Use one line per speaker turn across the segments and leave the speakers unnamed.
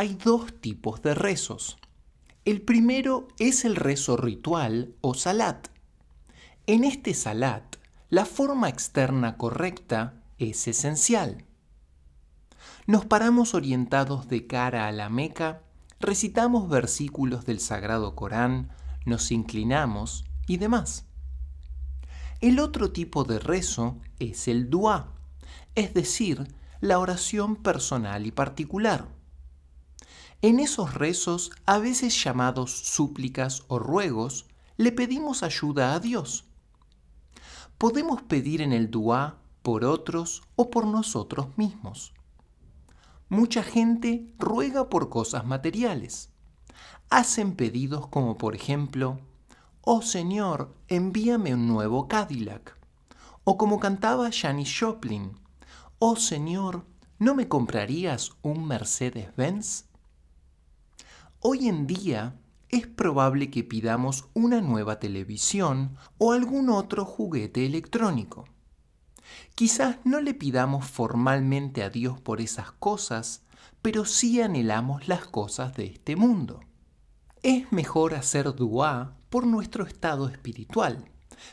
hay dos tipos de rezos. El primero es el rezo ritual o salat. En este salat, la forma externa correcta es esencial. Nos paramos orientados de cara a la Meca, recitamos versículos del Sagrado Corán, nos inclinamos y demás. El otro tipo de rezo es el dua, es decir, la oración personal y particular. En esos rezos, a veces llamados súplicas o ruegos, le pedimos ayuda a Dios. Podemos pedir en el Duá por otros o por nosotros mismos. Mucha gente ruega por cosas materiales. Hacen pedidos como por ejemplo, Oh Señor, envíame un nuevo Cadillac. O como cantaba Janis Joplin, Oh Señor, ¿no me comprarías un Mercedes-Benz? Hoy en día es probable que pidamos una nueva televisión o algún otro juguete electrónico. Quizás no le pidamos formalmente a Dios por esas cosas, pero sí anhelamos las cosas de este mundo. Es mejor hacer duá por nuestro estado espiritual,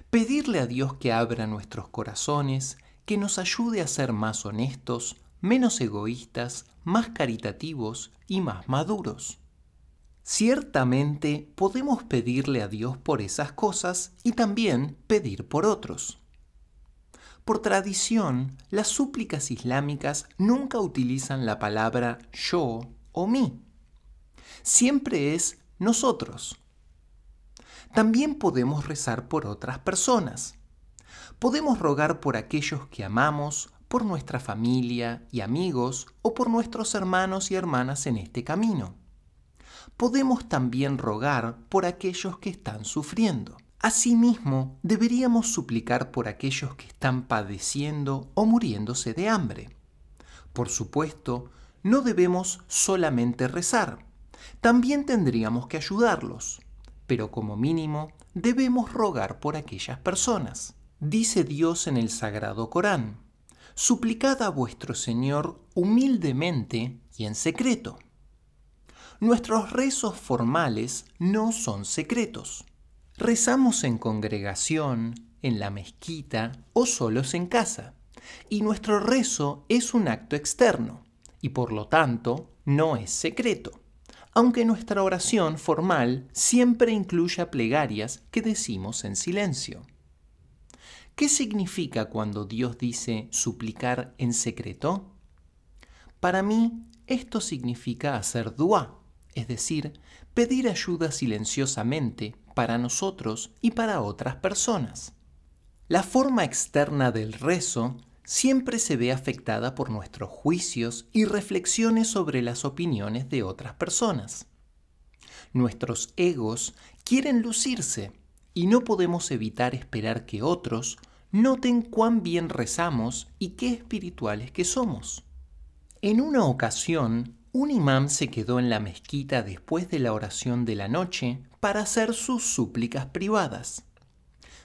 pedirle a Dios que abra nuestros corazones, que nos ayude a ser más honestos, menos egoístas, más caritativos y más maduros. Ciertamente podemos pedirle a Dios por esas cosas y también pedir por otros. Por tradición, las súplicas islámicas nunca utilizan la palabra yo o mí. Siempre es nosotros. También podemos rezar por otras personas. Podemos rogar por aquellos que amamos, por nuestra familia y amigos o por nuestros hermanos y hermanas en este camino podemos también rogar por aquellos que están sufriendo. Asimismo, deberíamos suplicar por aquellos que están padeciendo o muriéndose de hambre. Por supuesto, no debemos solamente rezar, también tendríamos que ayudarlos, pero como mínimo debemos rogar por aquellas personas. Dice Dios en el Sagrado Corán, suplicad a vuestro Señor humildemente y en secreto nuestros rezos formales no son secretos. Rezamos en congregación, en la mezquita o solos en casa. Y nuestro rezo es un acto externo y por lo tanto no es secreto, aunque nuestra oración formal siempre incluya plegarias que decimos en silencio. ¿Qué significa cuando Dios dice suplicar en secreto? Para mí, esto significa hacer dua, es decir, pedir ayuda silenciosamente para nosotros y para otras personas. La forma externa del rezo siempre se ve afectada por nuestros juicios y reflexiones sobre las opiniones de otras personas. Nuestros egos quieren lucirse y no podemos evitar esperar que otros noten cuán bien rezamos y qué espirituales que somos. En una ocasión, un imán se quedó en la mezquita después de la oración de la noche para hacer sus súplicas privadas.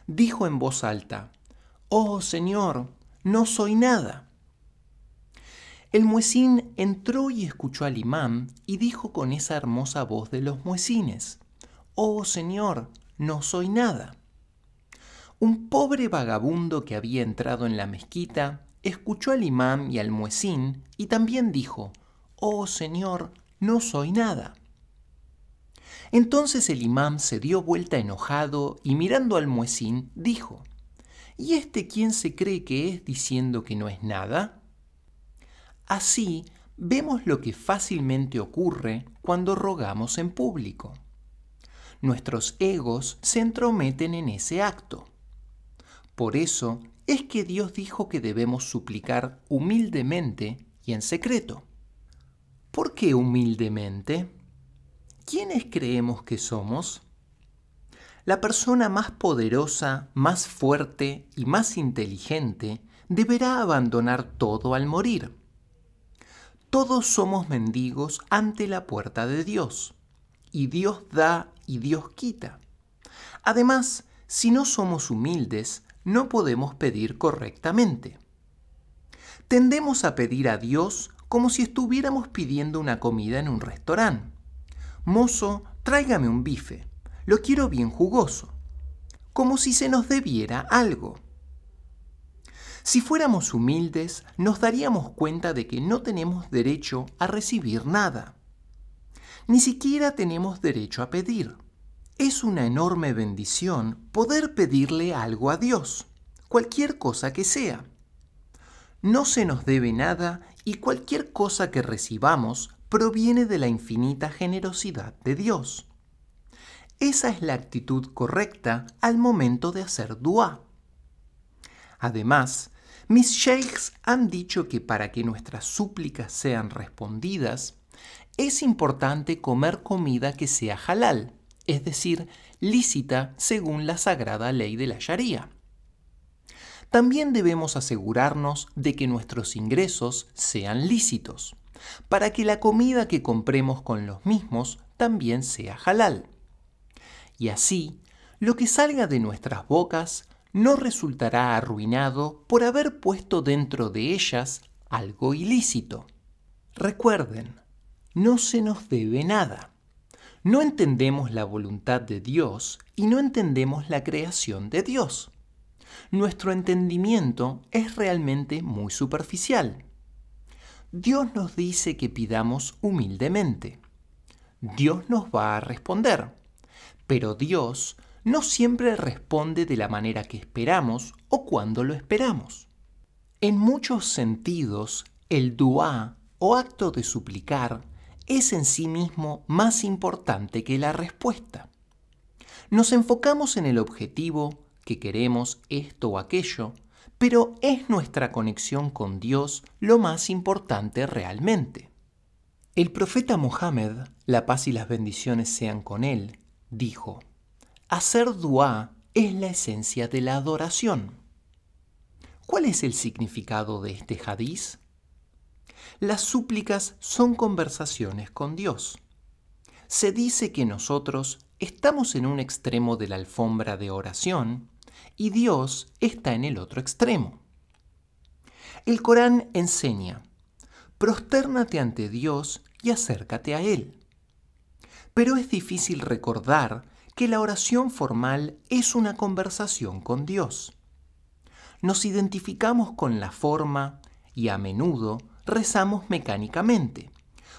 Dijo en voz alta, Oh Señor, no soy nada. El muecín entró y escuchó al imán y dijo con esa hermosa voz de los muecines, Oh Señor, no soy nada. Un pobre vagabundo que había entrado en la mezquita escuchó al imán y al muecín y también dijo, oh Señor, no soy nada. Entonces el imán se dio vuelta enojado y mirando al muecín dijo, ¿Y este quién se cree que es diciendo que no es nada? Así vemos lo que fácilmente ocurre cuando rogamos en público. Nuestros egos se entrometen en ese acto. Por eso es que Dios dijo que debemos suplicar humildemente y en secreto. ¿Por qué humildemente? ¿Quiénes creemos que somos? La persona más poderosa, más fuerte y más inteligente deberá abandonar todo al morir. Todos somos mendigos ante la puerta de Dios, y Dios da y Dios quita. Además, si no somos humildes, no podemos pedir correctamente. Tendemos a pedir a Dios como si estuviéramos pidiendo una comida en un restaurante. Mozo, tráigame un bife, lo quiero bien jugoso, como si se nos debiera algo. Si fuéramos humildes, nos daríamos cuenta de que no tenemos derecho a recibir nada. Ni siquiera tenemos derecho a pedir. Es una enorme bendición poder pedirle algo a Dios, cualquier cosa que sea. No se nos debe nada y cualquier cosa que recibamos proviene de la infinita generosidad de Dios. Esa es la actitud correcta al momento de hacer dua. Además, mis sheikhs han dicho que para que nuestras súplicas sean respondidas, es importante comer comida que sea halal, es decir, lícita según la sagrada ley de la Sharia también debemos asegurarnos de que nuestros ingresos sean lícitos, para que la comida que compremos con los mismos también sea halal. Y así, lo que salga de nuestras bocas no resultará arruinado por haber puesto dentro de ellas algo ilícito. Recuerden, no se nos debe nada. No entendemos la voluntad de Dios y no entendemos la creación de Dios nuestro entendimiento es realmente muy superficial. Dios nos dice que pidamos humildemente. Dios nos va a responder. Pero Dios no siempre responde de la manera que esperamos o cuando lo esperamos. En muchos sentidos, el duá o acto de suplicar es en sí mismo más importante que la respuesta. Nos enfocamos en el objetivo que queremos esto o aquello, pero es nuestra conexión con Dios lo más importante realmente. El profeta Mohammed, la paz y las bendiciones sean con él, dijo, Hacer dua es la esencia de la adoración. ¿Cuál es el significado de este hadiz? Las súplicas son conversaciones con Dios. Se dice que nosotros estamos en un extremo de la alfombra de oración y Dios está en el otro extremo. El Corán enseña, prostérnate ante Dios y acércate a Él. Pero es difícil recordar que la oración formal es una conversación con Dios. Nos identificamos con la forma y a menudo rezamos mecánicamente,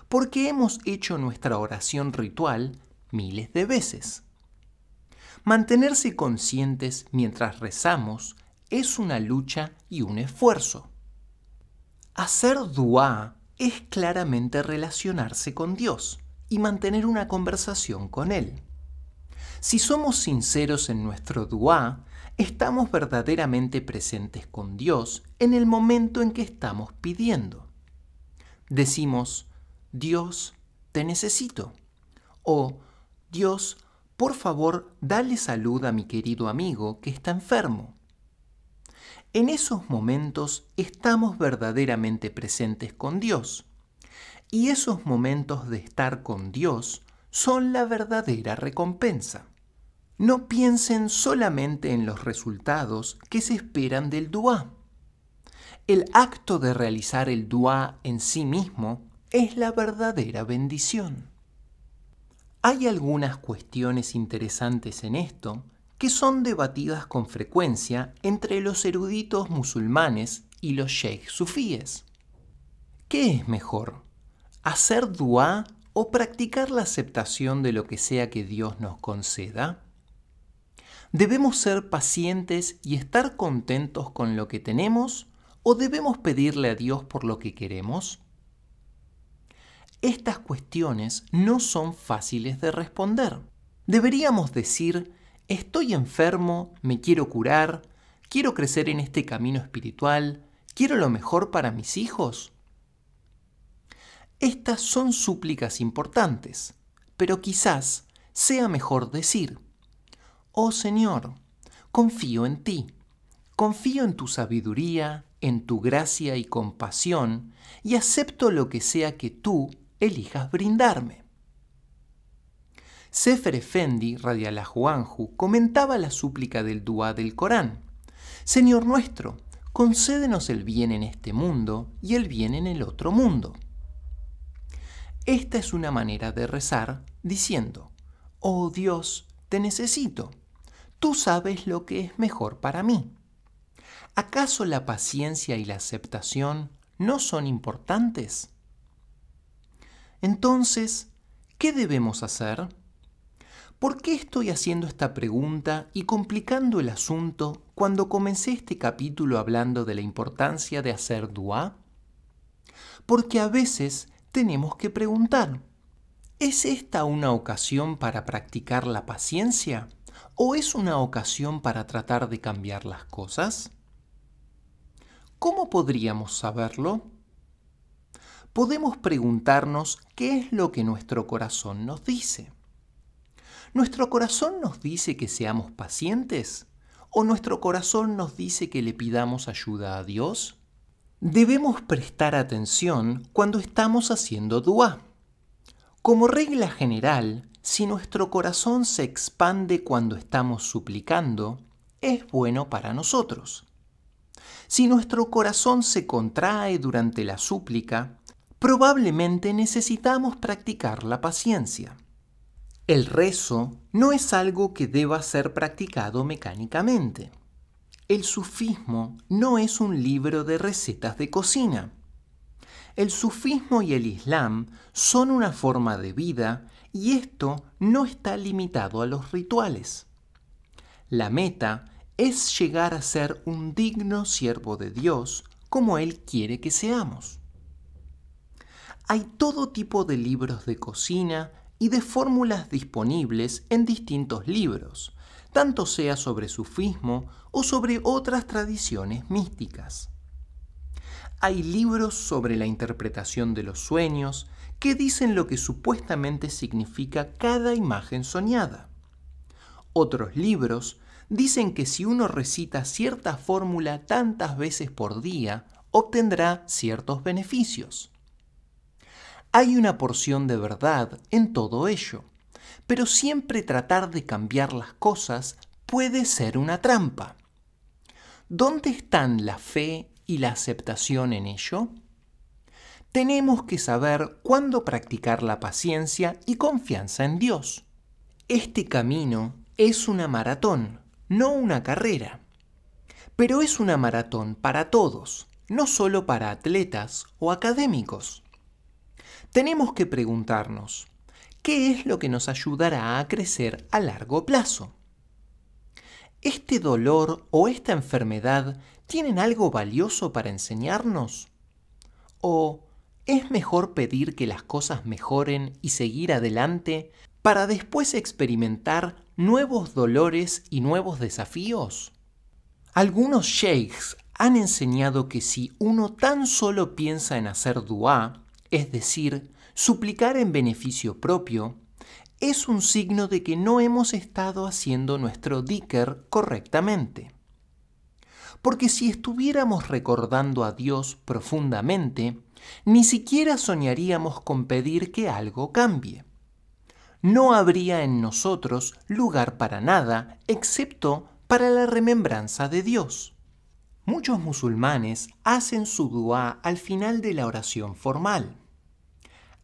porque hemos hecho nuestra oración ritual miles de veces. Mantenerse conscientes mientras rezamos es una lucha y un esfuerzo. Hacer dua es claramente relacionarse con Dios y mantener una conversación con Él. Si somos sinceros en nuestro dua, estamos verdaderamente presentes con Dios en el momento en que estamos pidiendo. Decimos, Dios, te necesito. O Dios, por favor, dale salud a mi querido amigo que está enfermo. En esos momentos estamos verdaderamente presentes con Dios. Y esos momentos de estar con Dios son la verdadera recompensa. No piensen solamente en los resultados que se esperan del duá. El acto de realizar el duá en sí mismo es la verdadera bendición. Hay algunas cuestiones interesantes en esto que son debatidas con frecuencia entre los eruditos musulmanes y los sheikh sufíes. ¿Qué es mejor? ¿Hacer dua o practicar la aceptación de lo que sea que Dios nos conceda? ¿Debemos ser pacientes y estar contentos con lo que tenemos o debemos pedirle a Dios por lo que queremos? estas cuestiones no son fáciles de responder. Deberíamos decir, estoy enfermo, me quiero curar, quiero crecer en este camino espiritual, quiero lo mejor para mis hijos. Estas son súplicas importantes, pero quizás sea mejor decir, oh Señor, confío en ti, confío en tu sabiduría, en tu gracia y compasión, y acepto lo que sea que tú elijas brindarme. Sefer Efendi, Radiala Juanju, comentaba la súplica del Dua del Corán. Señor nuestro, concédenos el bien en este mundo y el bien en el otro mundo. Esta es una manera de rezar diciendo, Oh Dios, te necesito. Tú sabes lo que es mejor para mí. ¿Acaso la paciencia y la aceptación no son importantes? Entonces, ¿qué debemos hacer? ¿Por qué estoy haciendo esta pregunta y complicando el asunto cuando comencé este capítulo hablando de la importancia de hacer dua? Porque a veces tenemos que preguntar, ¿es esta una ocasión para practicar la paciencia o es una ocasión para tratar de cambiar las cosas? ¿Cómo podríamos saberlo? podemos preguntarnos qué es lo que nuestro corazón nos dice. ¿Nuestro corazón nos dice que seamos pacientes? ¿O nuestro corazón nos dice que le pidamos ayuda a Dios? Debemos prestar atención cuando estamos haciendo dua. Como regla general, si nuestro corazón se expande cuando estamos suplicando, es bueno para nosotros. Si nuestro corazón se contrae durante la súplica, probablemente necesitamos practicar la paciencia. El rezo no es algo que deba ser practicado mecánicamente. El sufismo no es un libro de recetas de cocina. El sufismo y el islam son una forma de vida y esto no está limitado a los rituales. La meta es llegar a ser un digno siervo de Dios como Él quiere que seamos hay todo tipo de libros de cocina y de fórmulas disponibles en distintos libros, tanto sea sobre sufismo o sobre otras tradiciones místicas. Hay libros sobre la interpretación de los sueños que dicen lo que supuestamente significa cada imagen soñada. Otros libros dicen que si uno recita cierta fórmula tantas veces por día, obtendrá ciertos beneficios. Hay una porción de verdad en todo ello, pero siempre tratar de cambiar las cosas puede ser una trampa. ¿Dónde están la fe y la aceptación en ello? Tenemos que saber cuándo practicar la paciencia y confianza en Dios. Este camino es una maratón, no una carrera. Pero es una maratón para todos, no solo para atletas o académicos tenemos que preguntarnos, ¿qué es lo que nos ayudará a crecer a largo plazo? ¿Este dolor o esta enfermedad tienen algo valioso para enseñarnos? ¿O es mejor pedir que las cosas mejoren y seguir adelante para después experimentar nuevos dolores y nuevos desafíos? Algunos sheikhs han enseñado que si uno tan solo piensa en hacer dua, es decir, suplicar en beneficio propio, es un signo de que no hemos estado haciendo nuestro dicker correctamente. Porque si estuviéramos recordando a Dios profundamente, ni siquiera soñaríamos con pedir que algo cambie. No habría en nosotros lugar para nada excepto para la remembranza de Dios. Muchos musulmanes hacen su dua al final de la oración formal.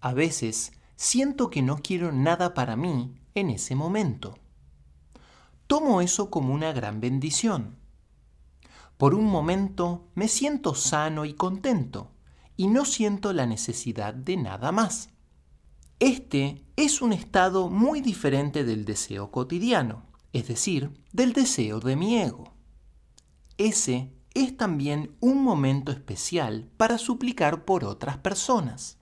A veces siento que no quiero nada para mí en ese momento. Tomo eso como una gran bendición. Por un momento me siento sano y contento y no siento la necesidad de nada más. Este es un estado muy diferente del deseo cotidiano, es decir, del deseo de mi ego. Ese es también un momento especial para suplicar por otras personas.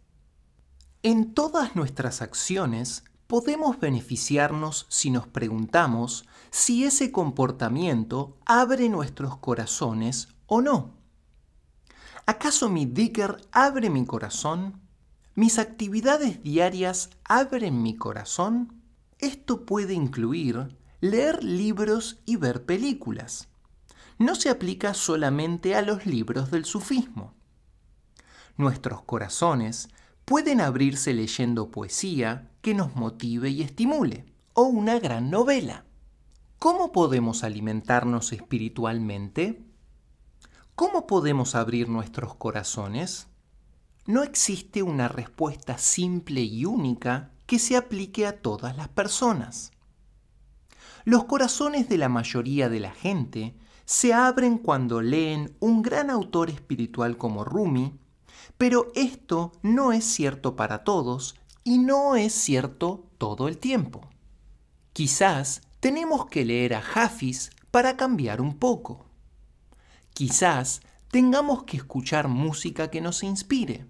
En todas nuestras acciones podemos beneficiarnos si nos preguntamos si ese comportamiento abre nuestros corazones o no. ¿Acaso mi dicker abre mi corazón? ¿Mis actividades diarias abren mi corazón? Esto puede incluir leer libros y ver películas. No se aplica solamente a los libros del sufismo. Nuestros corazones pueden abrirse leyendo poesía que nos motive y estimule, o una gran novela. ¿Cómo podemos alimentarnos espiritualmente? ¿Cómo podemos abrir nuestros corazones? No existe una respuesta simple y única que se aplique a todas las personas. Los corazones de la mayoría de la gente se abren cuando leen un gran autor espiritual como Rumi pero esto no es cierto para todos y no es cierto todo el tiempo. Quizás tenemos que leer a Hafiz para cambiar un poco. Quizás tengamos que escuchar música que nos inspire.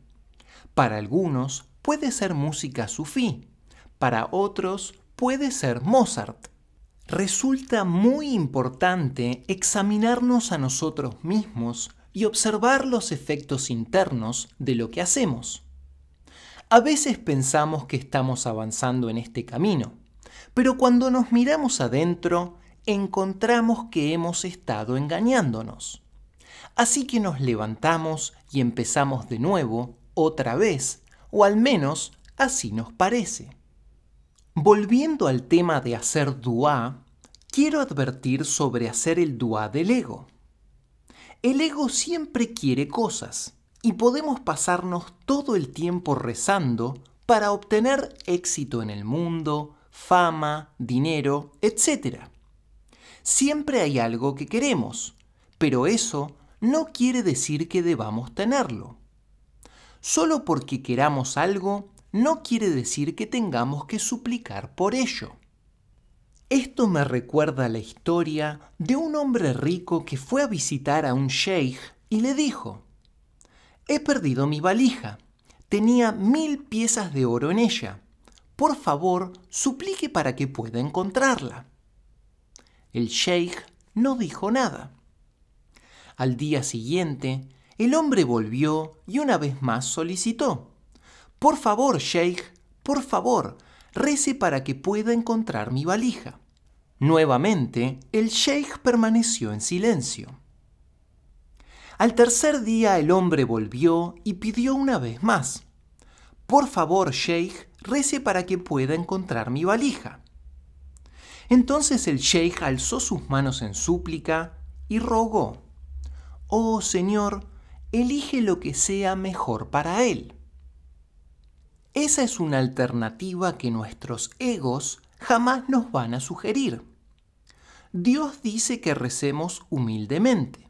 Para algunos puede ser música sufí, para otros puede ser Mozart. Resulta muy importante examinarnos a nosotros mismos y observar los efectos internos de lo que hacemos. A veces pensamos que estamos avanzando en este camino, pero cuando nos miramos adentro, encontramos que hemos estado engañándonos. Así que nos levantamos y empezamos de nuevo, otra vez, o al menos así nos parece. Volviendo al tema de hacer dua, quiero advertir sobre hacer el dua del ego. El ego siempre quiere cosas y podemos pasarnos todo el tiempo rezando para obtener éxito en el mundo, fama, dinero, etc. Siempre hay algo que queremos, pero eso no quiere decir que debamos tenerlo. Solo porque queramos algo no quiere decir que tengamos que suplicar por ello. Esto me recuerda la historia de un hombre rico que fue a visitar a un sheikh y le dijo, he perdido mi valija, tenía mil piezas de oro en ella, por favor suplique para que pueda encontrarla. El sheikh no dijo nada. Al día siguiente, el hombre volvió y una vez más solicitó, por favor, sheikh, por favor, rece para que pueda encontrar mi valija. Nuevamente, el sheikh permaneció en silencio. Al tercer día el hombre volvió y pidió una vez más, Por favor, sheikh, rece para que pueda encontrar mi valija. Entonces el sheikh alzó sus manos en súplica y rogó, Oh Señor, elige lo que sea mejor para él. Esa es una alternativa que nuestros egos jamás nos van a sugerir. Dios dice que recemos humildemente.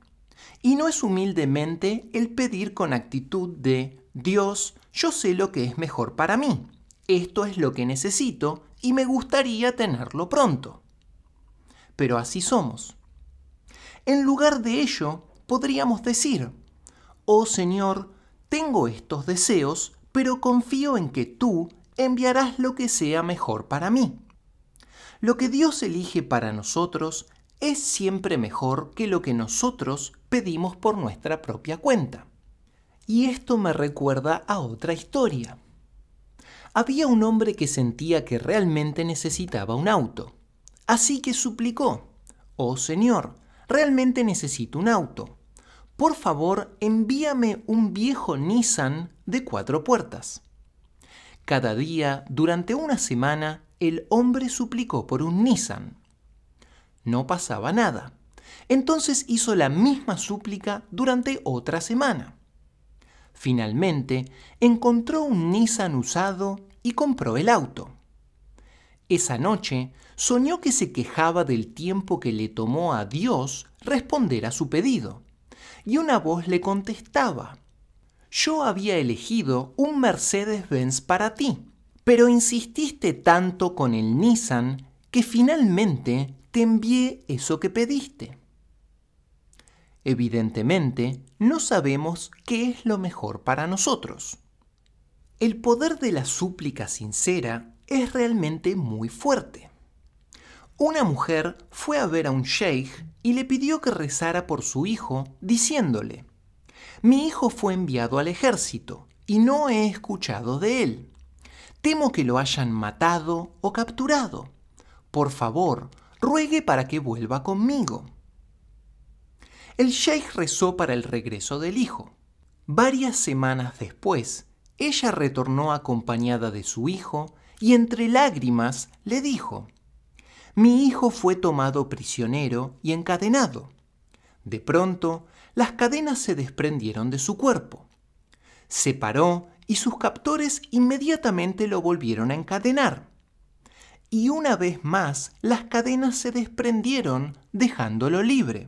Y no es humildemente el pedir con actitud de Dios, yo sé lo que es mejor para mí, esto es lo que necesito y me gustaría tenerlo pronto. Pero así somos. En lugar de ello, podríamos decir, oh Señor, tengo estos deseos pero confío en que tú enviarás lo que sea mejor para mí. Lo que Dios elige para nosotros es siempre mejor que lo que nosotros pedimos por nuestra propia cuenta. Y esto me recuerda a otra historia. Había un hombre que sentía que realmente necesitaba un auto. Así que suplicó, Oh Señor, realmente necesito un auto por favor envíame un viejo Nissan de cuatro puertas. Cada día, durante una semana, el hombre suplicó por un Nissan. No pasaba nada. Entonces hizo la misma súplica durante otra semana. Finalmente, encontró un Nissan usado y compró el auto. Esa noche, soñó que se quejaba del tiempo que le tomó a Dios responder a su pedido y una voz le contestaba, yo había elegido un Mercedes-Benz para ti, pero insististe tanto con el Nissan que finalmente te envié eso que pediste. Evidentemente, no sabemos qué es lo mejor para nosotros. El poder de la súplica sincera es realmente muy fuerte. Una mujer fue a ver a un sheikh y le pidió que rezara por su hijo, diciéndole, Mi hijo fue enviado al ejército y no he escuchado de él. Temo que lo hayan matado o capturado. Por favor, ruegue para que vuelva conmigo. El sheikh rezó para el regreso del hijo. Varias semanas después, ella retornó acompañada de su hijo y entre lágrimas le dijo, mi hijo fue tomado prisionero y encadenado. De pronto, las cadenas se desprendieron de su cuerpo. Se paró y sus captores inmediatamente lo volvieron a encadenar. Y una vez más las cadenas se desprendieron, dejándolo libre.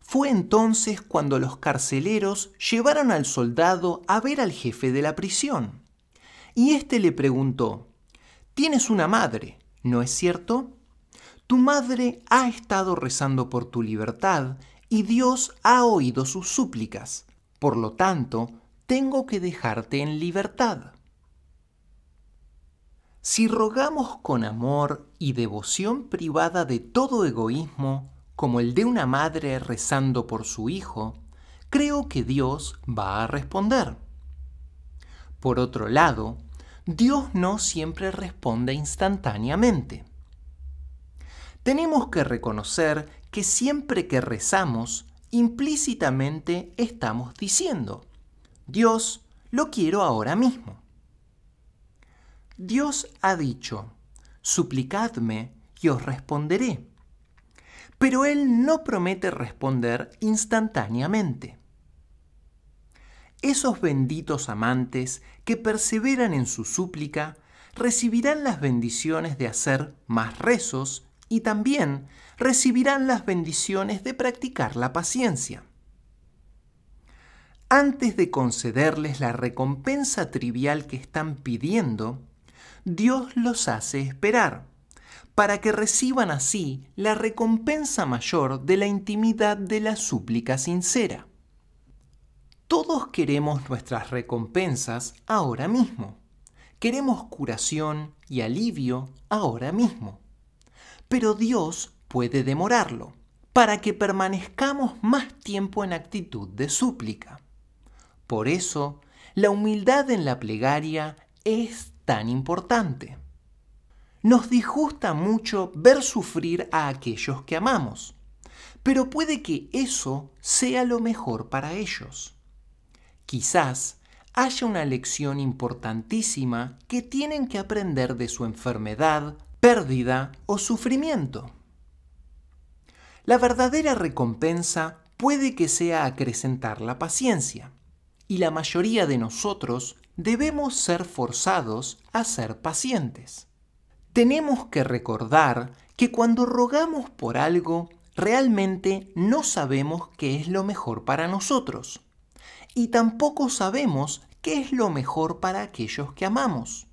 Fue entonces cuando los carceleros llevaron al soldado a ver al jefe de la prisión. Y éste le preguntó, Tienes una madre, ¿no es cierto? Tu madre ha estado rezando por tu libertad y Dios ha oído sus súplicas. Por lo tanto, tengo que dejarte en libertad. Si rogamos con amor y devoción privada de todo egoísmo, como el de una madre rezando por su hijo, creo que Dios va a responder. Por otro lado, Dios no siempre responde instantáneamente tenemos que reconocer que siempre que rezamos, implícitamente estamos diciendo, Dios, lo quiero ahora mismo. Dios ha dicho, suplicadme y os responderé. Pero Él no promete responder instantáneamente. Esos benditos amantes que perseveran en su súplica recibirán las bendiciones de hacer más rezos y también recibirán las bendiciones de practicar la paciencia. Antes de concederles la recompensa trivial que están pidiendo, Dios los hace esperar, para que reciban así la recompensa mayor de la intimidad de la súplica sincera. Todos queremos nuestras recompensas ahora mismo. Queremos curación y alivio ahora mismo pero Dios puede demorarlo, para que permanezcamos más tiempo en actitud de súplica. Por eso, la humildad en la plegaria es tan importante. Nos disgusta mucho ver sufrir a aquellos que amamos, pero puede que eso sea lo mejor para ellos. Quizás haya una lección importantísima que tienen que aprender de su enfermedad pérdida o sufrimiento. La verdadera recompensa puede que sea acrecentar la paciencia, y la mayoría de nosotros debemos ser forzados a ser pacientes. Tenemos que recordar que cuando rogamos por algo, realmente no sabemos qué es lo mejor para nosotros, y tampoco sabemos qué es lo mejor para aquellos que amamos.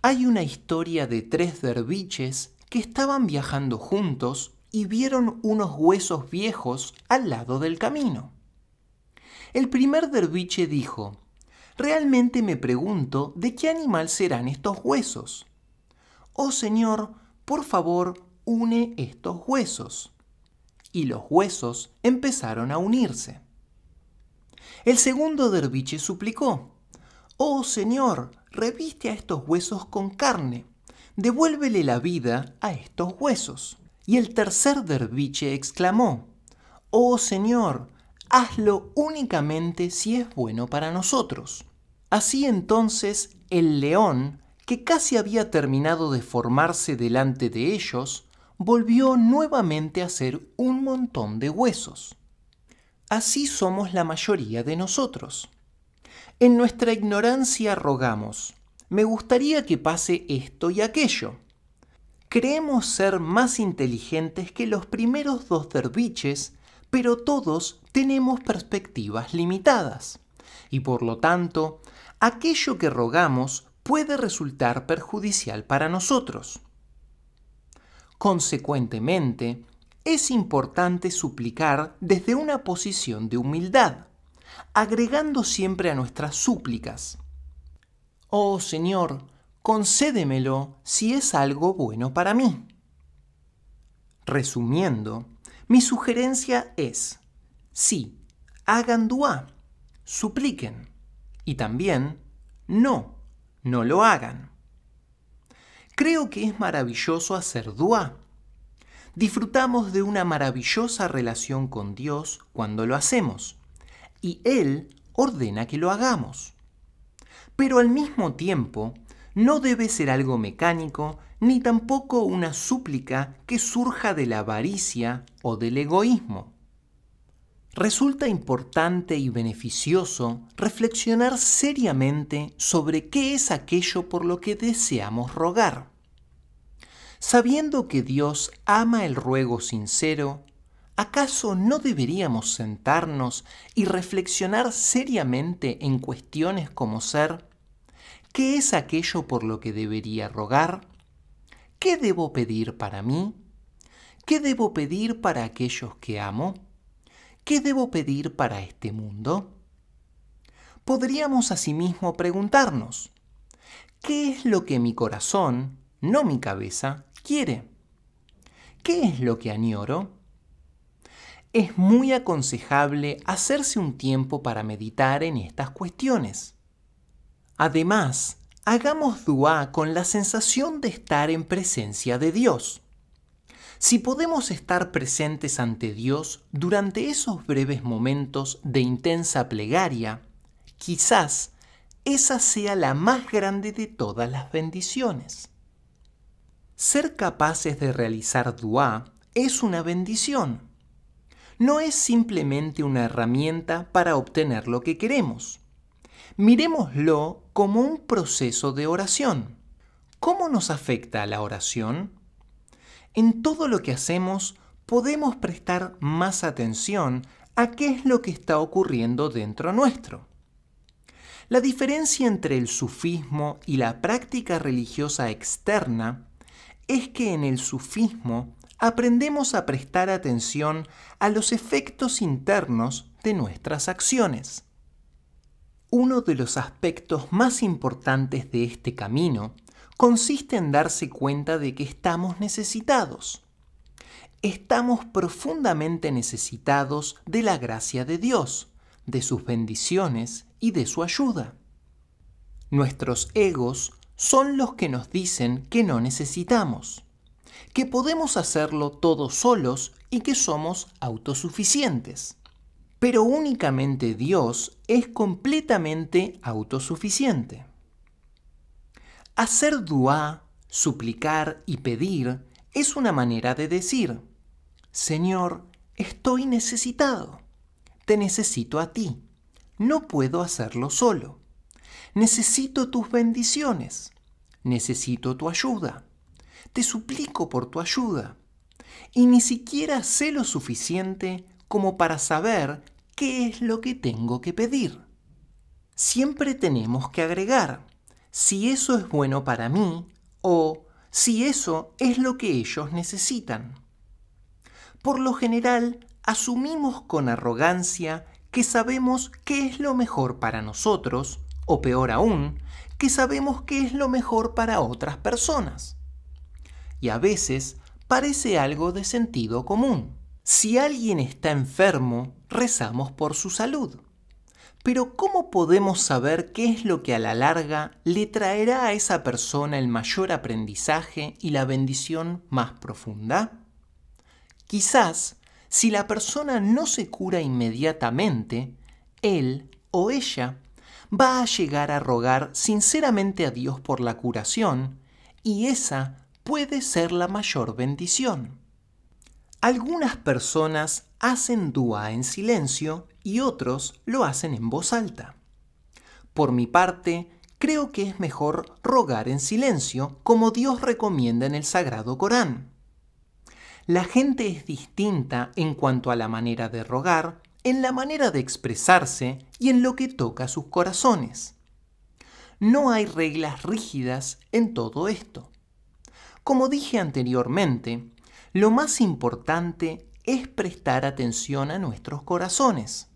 Hay una historia de tres derviches que estaban viajando juntos y vieron unos huesos viejos al lado del camino. El primer derviche dijo, Realmente me pregunto de qué animal serán estos huesos. Oh Señor, por favor, une estos huesos. Y los huesos empezaron a unirse. El segundo derviche suplicó, Oh Señor, reviste a estos huesos con carne, devuélvele la vida a estos huesos. Y el tercer derviche exclamó, Oh Señor, hazlo únicamente si es bueno para nosotros. Así entonces el león, que casi había terminado de formarse delante de ellos, volvió nuevamente a ser un montón de huesos. Así somos la mayoría de nosotros. En nuestra ignorancia rogamos, me gustaría que pase esto y aquello. Creemos ser más inteligentes que los primeros dos derviches, pero todos tenemos perspectivas limitadas, y por lo tanto, aquello que rogamos puede resultar perjudicial para nosotros. Consecuentemente, es importante suplicar desde una posición de humildad, agregando siempre a nuestras súplicas. Oh Señor, concédemelo si es algo bueno para mí. Resumiendo, mi sugerencia es, sí, hagan Dua, supliquen, y también, no, no lo hagan. Creo que es maravilloso hacer Dua... Disfrutamos de una maravillosa relación con Dios cuando lo hacemos y Él ordena que lo hagamos. Pero al mismo tiempo, no debe ser algo mecánico ni tampoco una súplica que surja de la avaricia o del egoísmo. Resulta importante y beneficioso reflexionar seriamente sobre qué es aquello por lo que deseamos rogar. Sabiendo que Dios ama el ruego sincero ¿acaso no deberíamos sentarnos y reflexionar seriamente en cuestiones como ser, ¿qué es aquello por lo que debería rogar? ¿Qué debo pedir para mí? ¿Qué debo pedir para aquellos que amo? ¿Qué debo pedir para este mundo? Podríamos asimismo preguntarnos, ¿qué es lo que mi corazón, no mi cabeza, quiere? ¿Qué es lo que añoro? es muy aconsejable hacerse un tiempo para meditar en estas cuestiones. Además, hagamos dua con la sensación de estar en presencia de Dios. Si podemos estar presentes ante Dios durante esos breves momentos de intensa plegaria, quizás esa sea la más grande de todas las bendiciones. Ser capaces de realizar dua es una bendición no es simplemente una herramienta para obtener lo que queremos. Miremoslo como un proceso de oración. ¿Cómo nos afecta la oración? En todo lo que hacemos podemos prestar más atención a qué es lo que está ocurriendo dentro nuestro. La diferencia entre el sufismo y la práctica religiosa externa es que en el sufismo aprendemos a prestar atención a los efectos internos de nuestras acciones. Uno de los aspectos más importantes de este camino consiste en darse cuenta de que estamos necesitados. Estamos profundamente necesitados de la gracia de Dios, de sus bendiciones y de su ayuda. Nuestros egos son los que nos dicen que no necesitamos que podemos hacerlo todos solos y que somos autosuficientes. Pero únicamente Dios es completamente autosuficiente. Hacer Dua, suplicar y pedir es una manera de decir, Señor, estoy necesitado, te necesito a ti, no puedo hacerlo solo, necesito tus bendiciones, necesito tu ayuda, te suplico por tu ayuda. Y ni siquiera sé lo suficiente como para saber qué es lo que tengo que pedir. Siempre tenemos que agregar si eso es bueno para mí o si eso es lo que ellos necesitan. Por lo general, asumimos con arrogancia que sabemos qué es lo mejor para nosotros, o peor aún, que sabemos qué es lo mejor para otras personas y a veces parece algo de sentido común. Si alguien está enfermo, rezamos por su salud. Pero ¿cómo podemos saber qué es lo que a la larga le traerá a esa persona el mayor aprendizaje y la bendición más profunda? Quizás, si la persona no se cura inmediatamente, él o ella va a llegar a rogar sinceramente a Dios por la curación y esa puede ser la mayor bendición. Algunas personas hacen dúa en silencio y otros lo hacen en voz alta. Por mi parte, creo que es mejor rogar en silencio como Dios recomienda en el Sagrado Corán. La gente es distinta en cuanto a la manera de rogar, en la manera de expresarse y en lo que toca sus corazones. No hay reglas rígidas en todo esto. Como dije anteriormente, lo más importante es prestar atención a nuestros corazones.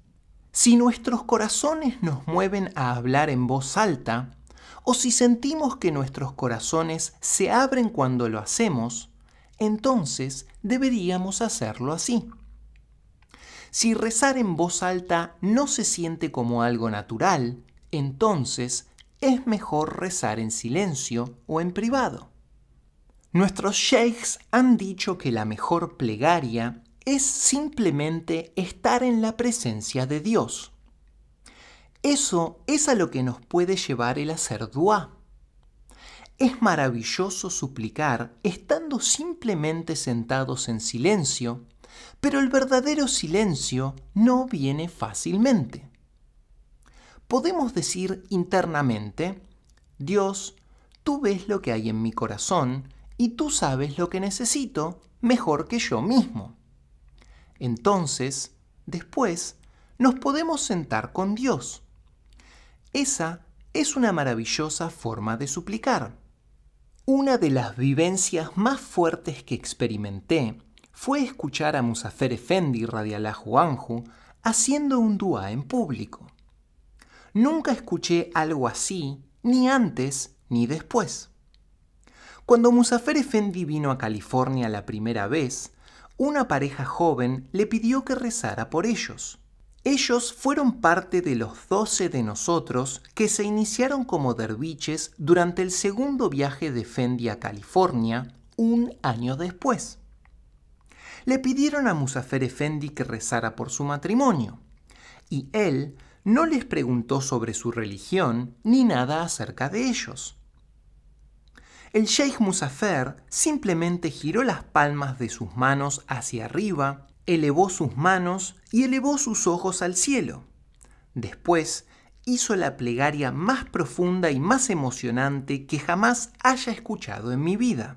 Si nuestros corazones nos mueven a hablar en voz alta, o si sentimos que nuestros corazones se abren cuando lo hacemos, entonces deberíamos hacerlo así. Si rezar en voz alta no se siente como algo natural, entonces es mejor rezar en silencio o en privado. Nuestros sheikhs han dicho que la mejor plegaria es simplemente estar en la presencia de Dios. Eso es a lo que nos puede llevar el hacer dua. Es maravilloso suplicar estando simplemente sentados en silencio, pero el verdadero silencio no viene fácilmente. Podemos decir internamente, Dios, tú ves lo que hay en mi corazón y tú sabes lo que necesito mejor que yo mismo. Entonces, después, nos podemos sentar con Dios. Esa es una maravillosa forma de suplicar. Una de las vivencias más fuertes que experimenté fue escuchar a Musafer Efendi radiallahu Anju haciendo un duá en público. Nunca escuché algo así, ni antes ni después. Cuando Musafer Efendi vino a California la primera vez, una pareja joven le pidió que rezara por ellos. Ellos fueron parte de los doce de nosotros que se iniciaron como derviches durante el segundo viaje de Fendi a California, un año después. Le pidieron a Musafer Efendi que rezara por su matrimonio, y él no les preguntó sobre su religión ni nada acerca de ellos el Sheikh Musafer simplemente giró las palmas de sus manos hacia arriba, elevó sus manos y elevó sus ojos al cielo. Después hizo la plegaria más profunda y más emocionante que jamás haya escuchado en mi vida.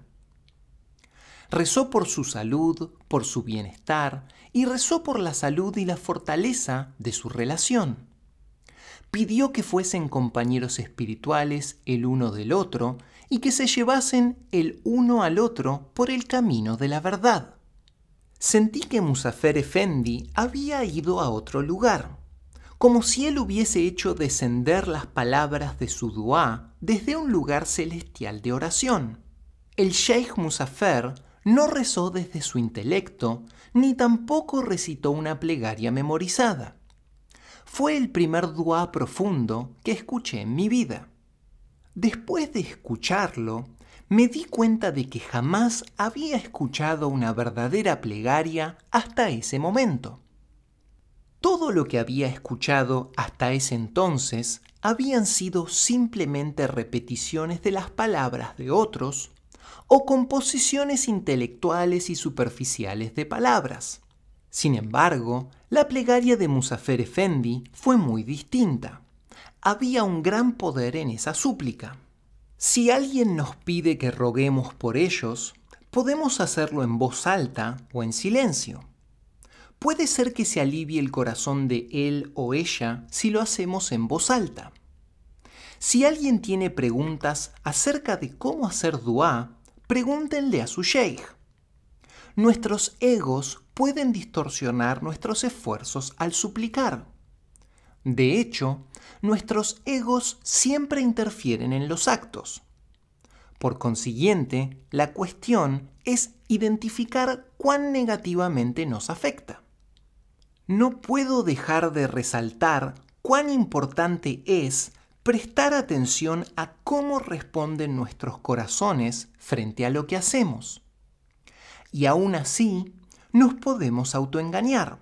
Rezó por su salud, por su bienestar y rezó por la salud y la fortaleza de su relación pidió que fuesen compañeros espirituales el uno del otro y que se llevasen el uno al otro por el camino de la verdad. Sentí que Musafer Efendi había ido a otro lugar, como si él hubiese hecho descender las palabras de su duá desde un lugar celestial de oración. El sheikh Musafer no rezó desde su intelecto, ni tampoco recitó una plegaria memorizada. Fue el primer duá profundo que escuché en mi vida. Después de escucharlo, me di cuenta de que jamás había escuchado una verdadera plegaria hasta ese momento. Todo lo que había escuchado hasta ese entonces habían sido simplemente repeticiones de las palabras de otros o composiciones intelectuales y superficiales de palabras. Sin embargo, la plegaria de Musafer Efendi fue muy distinta había un gran poder en esa súplica. Si alguien nos pide que roguemos por ellos, podemos hacerlo en voz alta o en silencio. Puede ser que se alivie el corazón de él o ella si lo hacemos en voz alta. Si alguien tiene preguntas acerca de cómo hacer dua, pregúntenle a su sheikh. Nuestros egos pueden distorsionar nuestros esfuerzos al suplicar. De hecho, nuestros egos siempre interfieren en los actos. Por consiguiente, la cuestión es identificar cuán negativamente nos afecta. No puedo dejar de resaltar cuán importante es prestar atención a cómo responden nuestros corazones frente a lo que hacemos. Y aún así, nos podemos autoengañar.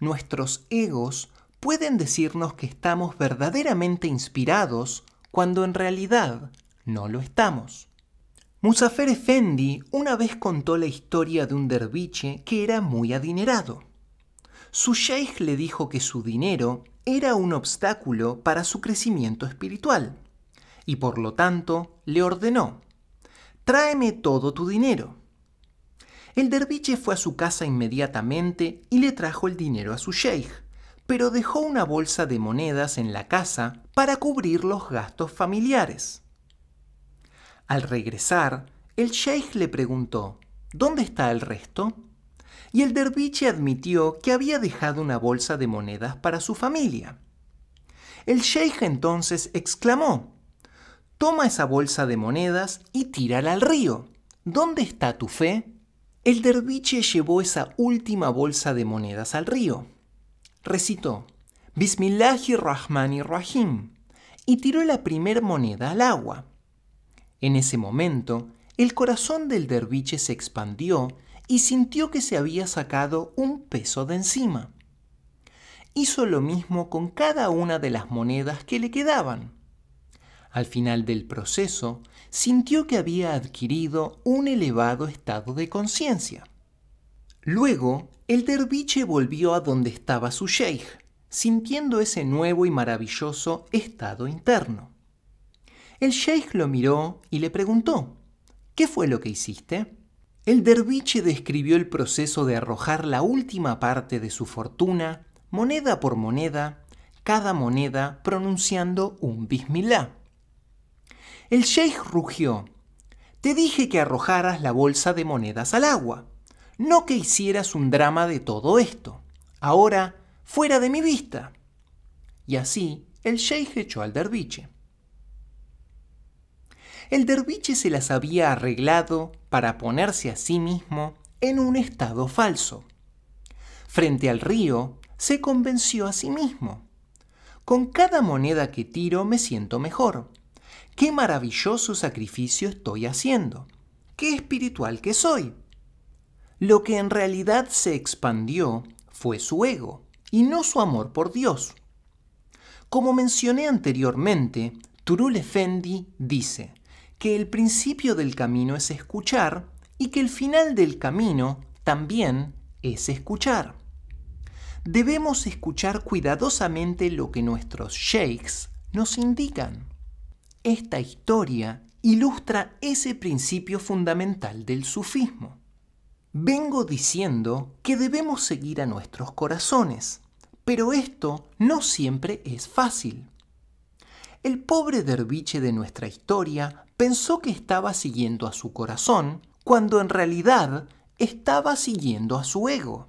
Nuestros egos pueden decirnos que estamos verdaderamente inspirados cuando en realidad no lo estamos. Musafer Efendi una vez contó la historia de un derviche que era muy adinerado. Su sheikh le dijo que su dinero era un obstáculo para su crecimiento espiritual y por lo tanto le ordenó, tráeme todo tu dinero. El derviche fue a su casa inmediatamente y le trajo el dinero a su sheikh pero dejó una bolsa de monedas en la casa para cubrir los gastos familiares. Al regresar, el sheikh le preguntó, ¿Dónde está el resto? Y el derviche admitió que había dejado una bolsa de monedas para su familia. El sheikh entonces exclamó, Toma esa bolsa de monedas y tírala al río. ¿Dónde está tu fe? El derviche llevó esa última bolsa de monedas al río recitó Rahim y tiró la primer moneda al agua. En ese momento, el corazón del derviche se expandió y sintió que se había sacado un peso de encima. Hizo lo mismo con cada una de las monedas que le quedaban. Al final del proceso, sintió que había adquirido un elevado estado de conciencia. Luego el derviche volvió a donde estaba su sheikh, sintiendo ese nuevo y maravilloso estado interno. El sheikh lo miró y le preguntó, ¿qué fue lo que hiciste? El derviche describió el proceso de arrojar la última parte de su fortuna, moneda por moneda, cada moneda pronunciando un bismillah. El sheikh rugió, te dije que arrojaras la bolsa de monedas al agua. No que hicieras un drama de todo esto. Ahora, fuera de mi vista. Y así el sheikh echó al derviche. El derviche se las había arreglado para ponerse a sí mismo en un estado falso. Frente al río, se convenció a sí mismo. Con cada moneda que tiro me siento mejor. Qué maravilloso sacrificio estoy haciendo. Qué espiritual que soy. Lo que en realidad se expandió fue su ego y no su amor por Dios. Como mencioné anteriormente, Turul Efendi dice que el principio del camino es escuchar y que el final del camino también es escuchar. Debemos escuchar cuidadosamente lo que nuestros sheikhs nos indican. Esta historia ilustra ese principio fundamental del sufismo. Vengo diciendo que debemos seguir a nuestros corazones, pero esto no siempre es fácil. El pobre derviche de nuestra historia pensó que estaba siguiendo a su corazón, cuando en realidad estaba siguiendo a su ego.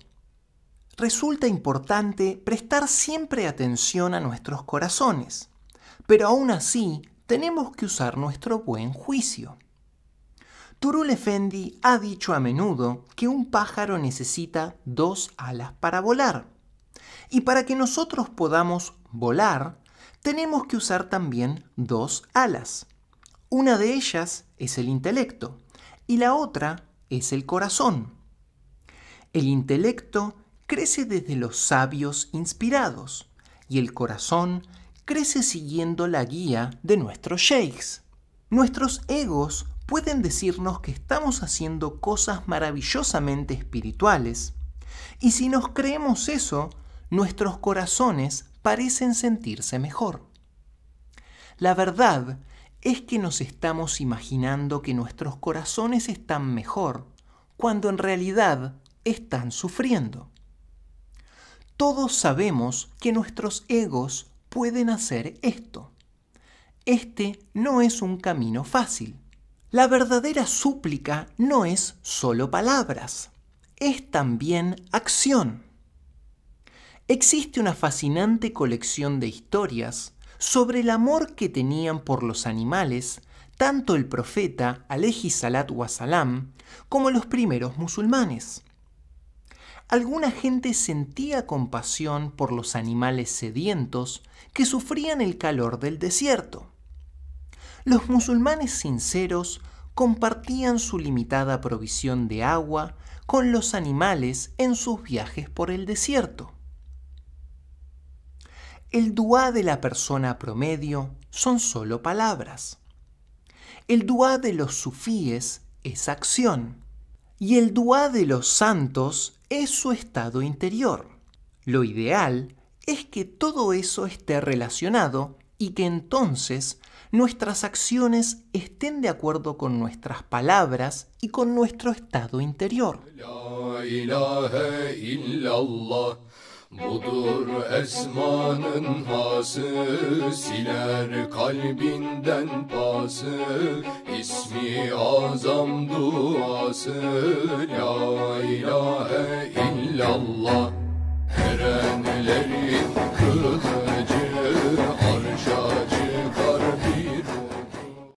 Resulta importante prestar siempre atención a nuestros corazones, pero aún así tenemos que usar nuestro buen juicio. Turul ha dicho a menudo que un pájaro necesita dos alas para volar. Y para que nosotros podamos volar, tenemos que usar también dos alas. Una de ellas es el intelecto y la otra es el corazón. El intelecto crece desde los sabios inspirados y el corazón crece siguiendo la guía de nuestros sheiks Nuestros egos pueden decirnos que estamos haciendo cosas maravillosamente espirituales. Y si nos creemos eso, nuestros corazones parecen sentirse mejor. La verdad es que nos estamos imaginando que nuestros corazones están mejor, cuando en realidad están sufriendo. Todos sabemos que nuestros egos pueden hacer esto. Este no es un camino fácil. La verdadera súplica no es solo palabras, es también acción. Existe una fascinante colección de historias sobre el amor que tenían por los animales tanto el profeta Alejisalat Salat Wasalam como los primeros musulmanes. Alguna gente sentía compasión por los animales sedientos que sufrían el calor del desierto los musulmanes sinceros compartían su limitada provisión de agua con los animales en sus viajes por el desierto. El duá de la persona promedio son solo palabras. El duá de los sufíes es acción. Y el duá de los santos es su estado interior. Lo ideal es que todo eso esté relacionado y que entonces nuestras acciones estén de acuerdo con nuestras palabras y con nuestro estado interior. La ilahe illallah. Budur esmanın hası Siler kalbinden pası ismi azam duası La ilahe illallah Erenlerin kılıcı Arşacı